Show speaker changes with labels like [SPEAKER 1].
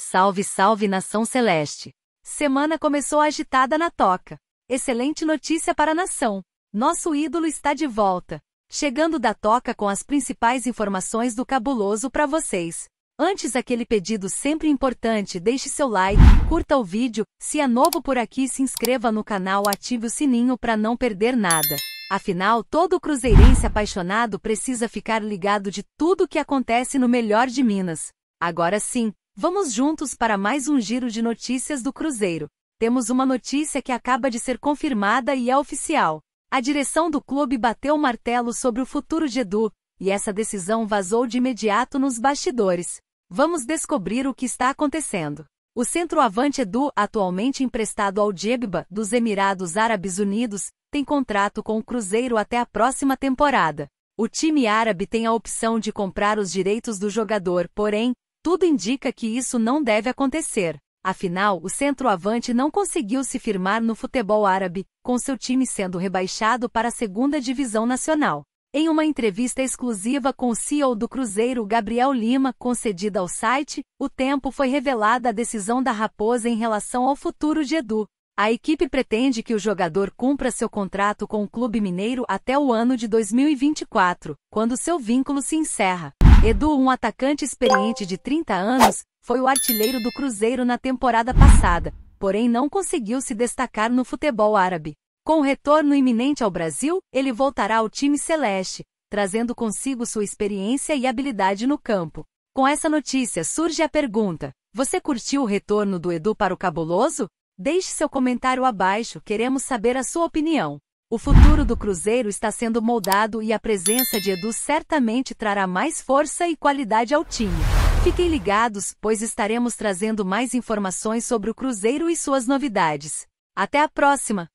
[SPEAKER 1] Salve, salve nação celeste! Semana começou agitada na toca. Excelente notícia para a nação. Nosso ídolo está de volta. Chegando da toca com as principais informações do cabuloso para vocês. Antes aquele pedido sempre importante, deixe seu like, curta o vídeo, se é novo por aqui se inscreva no canal ative o sininho para não perder nada. Afinal, todo cruzeirense apaixonado precisa ficar ligado de tudo o que acontece no melhor de Minas. Agora sim, Vamos juntos para mais um giro de notícias do Cruzeiro. Temos uma notícia que acaba de ser confirmada e é oficial. A direção do clube bateu o martelo sobre o futuro de Edu, e essa decisão vazou de imediato nos bastidores. Vamos descobrir o que está acontecendo. O centroavante Edu, atualmente emprestado ao Djebba dos Emirados Árabes Unidos, tem contrato com o Cruzeiro até a próxima temporada. O time árabe tem a opção de comprar os direitos do jogador, porém, tudo indica que isso não deve acontecer. Afinal, o centroavante não conseguiu se firmar no futebol árabe, com seu time sendo rebaixado para a segunda divisão nacional. Em uma entrevista exclusiva com o CEO do Cruzeiro Gabriel Lima, concedida ao site, o tempo foi revelada a decisão da Raposa em relação ao futuro de Edu. A equipe pretende que o jogador cumpra seu contrato com o clube mineiro até o ano de 2024, quando seu vínculo se encerra. Edu, um atacante experiente de 30 anos, foi o artilheiro do Cruzeiro na temporada passada, porém não conseguiu se destacar no futebol árabe. Com o retorno iminente ao Brasil, ele voltará ao time celeste, trazendo consigo sua experiência e habilidade no campo. Com essa notícia surge a pergunta: você curtiu o retorno do Edu para o Cabuloso? Deixe seu comentário abaixo, queremos saber a sua opinião. O futuro do Cruzeiro está sendo moldado e a presença de Edu certamente trará mais força e qualidade ao time. Fiquem ligados, pois estaremos trazendo mais informações sobre o Cruzeiro e suas novidades. Até a próxima!